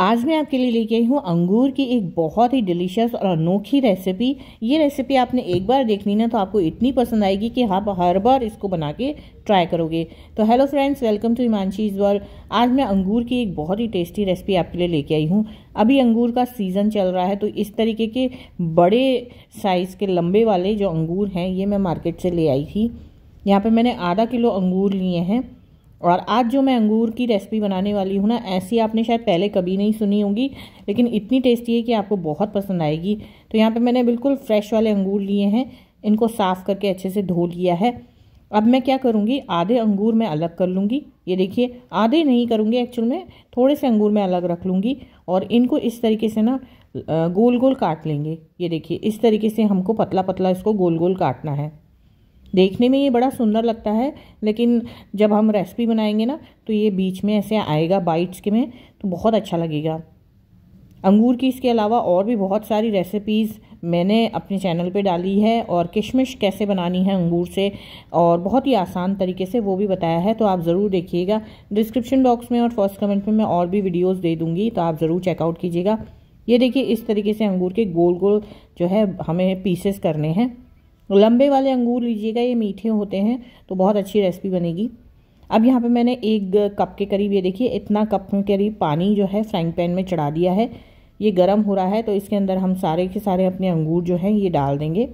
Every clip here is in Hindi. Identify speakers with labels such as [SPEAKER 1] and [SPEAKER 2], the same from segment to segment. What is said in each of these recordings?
[SPEAKER 1] आज मैं आपके लिए लेके आई हूँ अंगूर की एक बहुत ही डिलीशियस और अनोखी रेसिपी ये रेसिपी आपने एक बार देखनी ना तो आपको इतनी पसंद आएगी कि आप हर बार इसको बना के ट्राई करोगे तो hello friends welcome to Himanshi is world आज मैं अंगूर की एक बहुत ही टेस्टी रेसिपी आपके लिए लेके आई हूँ अभी अंगूर का सीज़न चल रहा है तो इस तरीके के बड़े साइज़ के लंबे वाले जो अंगूर हैं ये मैं मार्केट से ले आई थी यहाँ पर मैंने आधा किलो अंगूर लिए हैं और आज जो मैं अंगूर की रेसिपी बनाने वाली हूँ ना ऐसी आपने शायद पहले कभी नहीं सुनी होगी लेकिन इतनी टेस्टी है कि आपको बहुत पसंद आएगी तो यहाँ पे मैंने बिल्कुल फ्रेश वाले अंगूर लिए हैं इनको साफ़ करके अच्छे से धो लिया है अब मैं क्या करूँगी आधे अंगूर मैं अलग कर लूँगी ये देखिए आधे नहीं करूँगी एक्चुअल में थोड़े से अंगूर मैं अलग रख लूँगी और इनको इस तरीके से ना गोल गोल काट लेंगे ये देखिए इस तरीके से हमको पतला पतला इसको गोल गोल काटना है देखने में ये बड़ा सुंदर लगता है लेकिन जब हम रेसिपी बनाएंगे ना तो ये बीच में ऐसे आएगा बाइट्स के में तो बहुत अच्छा लगेगा अंगूर की इसके अलावा और भी बहुत सारी रेसिपीज़ मैंने अपने चैनल पे डाली है और किशमिश कैसे बनानी है अंगूर से और बहुत ही आसान तरीके से वो भी बताया है तो आप ज़रूर देखिएगा डिस्क्रिप्शन बॉक्स में और फर्स्ट कमेंट में मैं और भी वीडियोस दे दूँगी तो आप ज़रूर चेकआउट कीजिएगा ये देखिए इस तरीके से अंगूर के गोल गोल जो है हमें पीसेस करने हैं लंबे वाले अंगूर लीजिएगा ये मीठे होते हैं तो बहुत अच्छी रेसिपी बनेगी अब यहाँ पे मैंने एक कप के करीब ये देखिए इतना कप के करीब पानी जो है फ्राइंग पैन में चढ़ा दिया है ये गर्म हो रहा है तो इसके अंदर हम सारे के सारे अपने अंगूर जो हैं ये डाल देंगे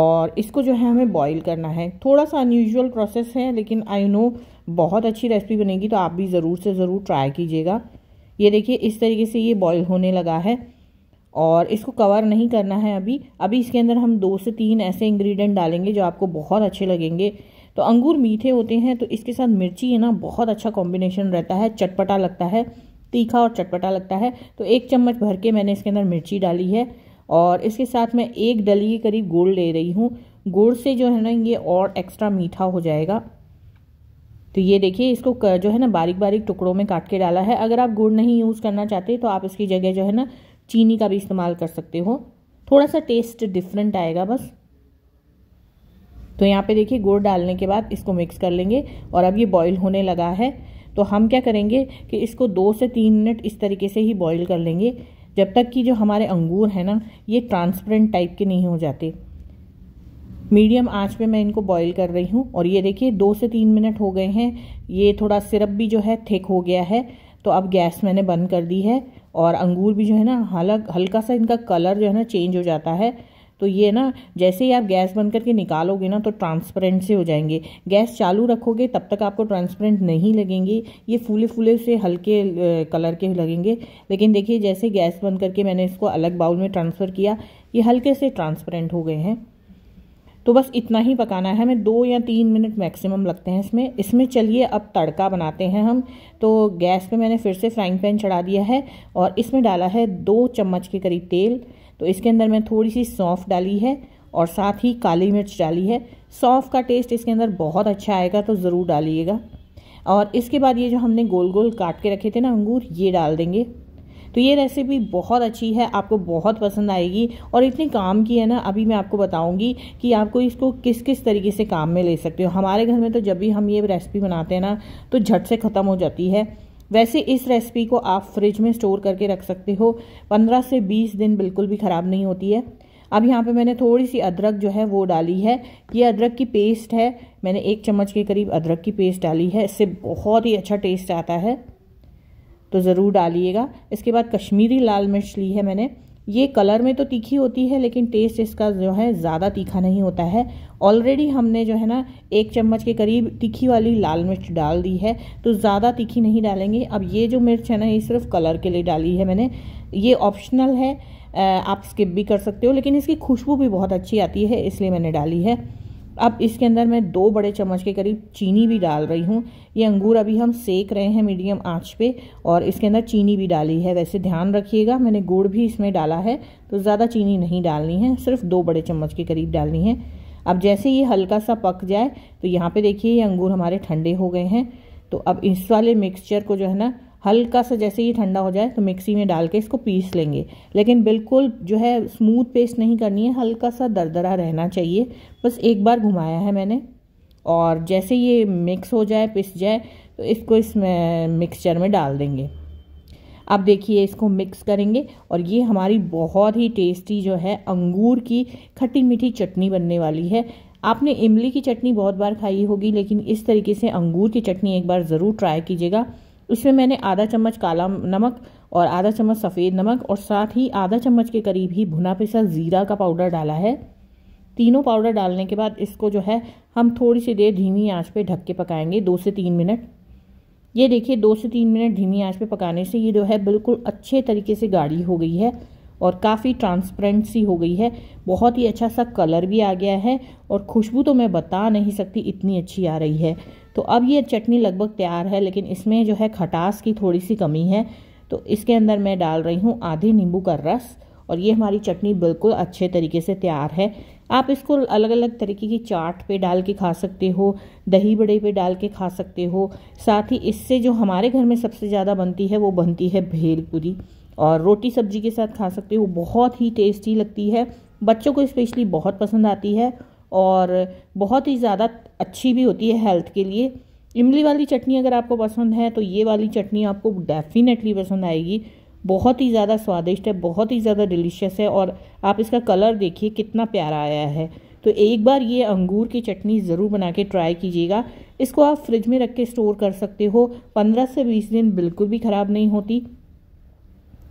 [SPEAKER 1] और इसको जो है हमें बॉईल करना है थोड़ा सा अनयूजल प्रोसेस है लेकिन आई नो बहुत अच्छी रेसिपी बनेगी तो आप भी ज़रूर से ज़रूर ट्राई कीजिएगा ये देखिए इस तरीके से ये बॉईल होने लगा है और इसको कवर नहीं करना है अभी अभी इसके अंदर हम दो से तीन ऐसे इंग्रेडिएंट डालेंगे जो आपको बहुत अच्छे लगेंगे तो अंगूर मीठे होते हैं तो इसके साथ मिर्ची है ना बहुत अच्छा कॉम्बिनेशन रहता है चटपटा लगता है तीखा और चटपटा लगता है तो एक चम्मच भर के मैंने इसके अंदर मिर्ची डाली है और इसके साथ मैं एक डली के करीब गुड़ ले रही हूँ गुड़ से जो है ना ये और एक्स्ट्रा मीठा हो जाएगा तो ये देखिए इसको जो है ना बारीक बारीक टुकड़ों में काट के डाला है अगर आप गुड़ नहीं यूज़ करना चाहते तो आप इसकी जगह जो है ना चीनी का भी इस्तेमाल कर सकते हो थोड़ा सा टेस्ट डिफरेंट आएगा बस तो यहाँ पे देखिए गुड़ डालने के बाद इसको मिक्स कर लेंगे और अब ये बॉईल होने लगा है तो हम क्या करेंगे कि इसको दो से तीन मिनट इस तरीके से ही बॉईल कर लेंगे जब तक कि जो हमारे अंगूर हैं ना ये ट्रांसपेरेंट टाइप के नहीं हो जाते मीडियम आंच पे मैं इनको बॉईल कर रही हूँ और ये देखिए दो से तीन मिनट हो गए हैं ये थोड़ा सिरप भी जो है थिक हो गया है तो अब गैस मैंने बंद कर दी है और अंगूर भी जो है ना हल्क हल्का सा इनका कलर जो है ना चेंज हो जाता है तो ये ना जैसे ही आप गैस बंद करके निकालोगे ना तो ट्रांसपेरेंट से हो जाएंगे गैस चालू रखोगे तब तक आपको ट्रांसपेरेंट नहीं लगेंगे ये फूले फूले से हल्के कलर के लगेंगे लेकिन देखिए जैसे गैस बंद करके मैंने इसको अलग बाउल में ट्रांसफ़र किया ये हल्के से ट्रांसपेरेंट हो गए हैं तो बस इतना ही पकाना है हमें दो या तीन मिनट मैक्सिमम लगते हैं इसमें इसमें चलिए अब तड़का बनाते हैं हम तो गैस पे मैंने फिर से फ्राइंग पैन चढ़ा दिया है और इसमें डाला है दो चम्मच के करीब तेल तो इसके अंदर मैं थोड़ी सी सौंफ डाली है और साथ ही काली मिर्च डाली है सौंफ का टेस्ट इसके अंदर बहुत अच्छा आएगा तो ज़रूर डालिएगा और इसके बाद ये जो हमने गोल गोल काट के रखे थे ना अंगूर ये डाल देंगे तो ये रेसिपी बहुत अच्छी है आपको बहुत पसंद आएगी और इतने काम की है ना अभी मैं आपको बताऊँगी कि आपको इसको किस किस तरीके से काम में ले सकते हो हमारे घर में तो जब भी हम ये रेसिपी बनाते हैं ना तो झट से ख़त्म हो जाती है वैसे इस रेसिपी को आप फ्रिज में स्टोर करके रख सकते हो पंद्रह से बीस दिन बिल्कुल भी ख़राब नहीं होती है अब यहाँ पे मैंने थोड़ी सी अदरक जो है वो डाली है ये अदरक की पेस्ट है मैंने एक चम्मच के करीब अदरक की पेस्ट डाली है इससे बहुत ही अच्छा टेस्ट आता है तो ज़रूर डालिएगा इसके बाद कश्मीरी लाल मिर्च ली है मैंने ये कलर में तो तीखी होती है लेकिन टेस्ट इसका जो है ज़्यादा तीखा नहीं होता है ऑलरेडी हमने जो है ना एक चम्मच के करीब तीखी वाली लाल मिर्च डाल दी है तो ज़्यादा तीखी नहीं डालेंगे अब ये जो मिर्च है ना ये सिर्फ कलर के लिए डाली है मैंने ये ऑप्शनल है आप स्किप भी कर सकते हो लेकिन इसकी खुशबू भी बहुत अच्छी आती है इसलिए मैंने डाली है अब इसके अंदर मैं दो बड़े चम्मच के करीब चीनी भी डाल रही हूँ ये अंगूर अभी हम सेक रहे हैं मीडियम आंच पे और इसके अंदर चीनी भी डाली है वैसे ध्यान रखिएगा मैंने गुड़ भी इसमें डाला है तो ज़्यादा चीनी नहीं डालनी है सिर्फ दो बड़े चम्मच के करीब डालनी है अब जैसे ये हल्का सा पक जाए तो यहाँ पे देखिए ये अंगूर हमारे ठंडे हो गए हैं तो अब इस वाले मिक्सचर को जो है ना हल्का सा जैसे ही ठंडा हो जाए तो मिक्सी में डाल के इसको पीस लेंगे लेकिन बिल्कुल जो है स्मूथ पेस्ट नहीं करनी है हल्का सा दरदरा रहना चाहिए बस एक बार घुमाया है मैंने और जैसे ये मिक्स हो जाए पिस जाए तो इसको इस मिक्सचर में डाल देंगे अब देखिए इसको मिक्स करेंगे और ये हमारी बहुत ही टेस्टी जो है अंगूर की खट्टी मीठी चटनी बनने वाली है आपने इमली की चटनी बहुत बार खाई होगी लेकिन इस तरीके से अंगूर की चटनी एक बार ज़रूर ट्राई कीजिएगा उसमें मैंने आधा चम्मच काला नमक और आधा चम्मच सफ़ेद नमक और साथ ही आधा चम्मच के करीब ही भुना पिसा ज़ीरा का पाउडर डाला है तीनों पाउडर डालने के बाद इसको जो है हम थोड़ी सी देर धीमी आंच पे ढक के पकाएंगे दो से तीन मिनट ये देखिए दो से तीन मिनट धीमी आंच पे पकाने से ये जो है बिल्कुल अच्छे तरीके से गाढ़ी हो गई है और काफ़ी ट्रांसपेरेंट सी हो गई है बहुत ही अच्छा सा कलर भी आ गया है और खुशबू तो मैं बता नहीं सकती इतनी अच्छी आ रही है तो अब ये चटनी लगभग तैयार है लेकिन इसमें जो है खटास की थोड़ी सी कमी है तो इसके अंदर मैं डाल रही हूँ आधे नींबू का रस और ये हमारी चटनी बिल्कुल अच्छे तरीके से तैयार है आप इसको अलग अलग तरीके की चाट पे डाल के खा सकते हो दही बड़े पे डाल के खा सकते हो साथ ही इससे जो हमारे घर में सबसे ज़्यादा बनती है वो बनती है भेलपुरी और रोटी सब्जी के साथ खा सकते हो बहुत ही टेस्टी लगती है बच्चों को स्पेशली बहुत पसंद आती है और बहुत ही ज़्यादा अच्छी भी होती है हेल्थ के लिए इमली वाली चटनी अगर आपको पसंद है तो ये वाली चटनी आपको डेफिनेटली पसंद आएगी बहुत ही ज़्यादा स्वादिष्ट है बहुत ही ज़्यादा डिलीशियस है और आप इसका कलर देखिए कितना प्यारा आया है तो एक बार ये अंगूर की चटनी ज़रूर बना के ट्राई कीजिएगा इसको आप फ्रिज में रख के स्टोर कर सकते हो पंद्रह से बीस दिन बिल्कुल भी ख़राब नहीं होती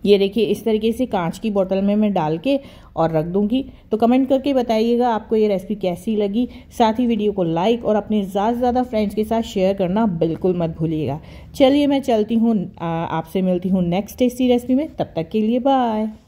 [SPEAKER 1] ये देखिए इस तरीके से कांच की बोतल में मैं डाल के और रख दूंगी तो कमेंट करके बताइएगा आपको ये रेसिपी कैसी लगी साथ ही वीडियो को लाइक और अपने ज़्यादा से ज़्यादा फ्रेंड्स के साथ शेयर करना बिल्कुल मत भूलिएगा चलिए मैं चलती हूँ आपसे मिलती हूँ नेक्स्ट टेस्टी रेसिपी में तब तक के लिए बाय